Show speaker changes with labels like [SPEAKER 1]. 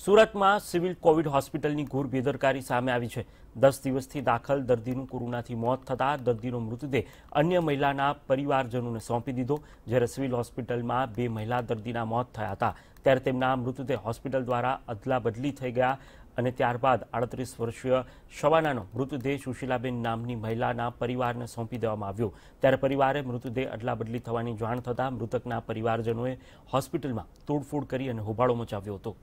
[SPEAKER 1] સુરતમાં civil Covid હોસ્પિટલની ઘોર બેદરકારી સામે આવી છે દસ દિવસથી દાખલ દર્દીનું કોરોનાથી મોત થતાં દર્દીનો મૃતદેહ અન્ય મહિલાના પરિવારજનોને સોંપી દીધો જ્યારે સિવિલ હોસ્પિટલમાં બે મહિલા દર્દીના મોત થયા હતા ત્યારે તેમના મૃતદેહ હોસ્પિટલ દ્વારા અદલાબદલી થઈ ગયા અને ત્યારબાદ આડત્રીસ વર્ષીય શવાનાનો મૃતદેહ સુશીલાબેન નામની મહિલાના પરિવારને સોંપી દેવામાં આવ્યો ત્યારે પરિવારે મૃતદેહ અદલાબદલી થવાની જાણ થતાં મૃતકના પરિવારજનોએ હોસ્પિટલમાં તોડફોડ કરી અને હોબાળો મચાવ્યો હતો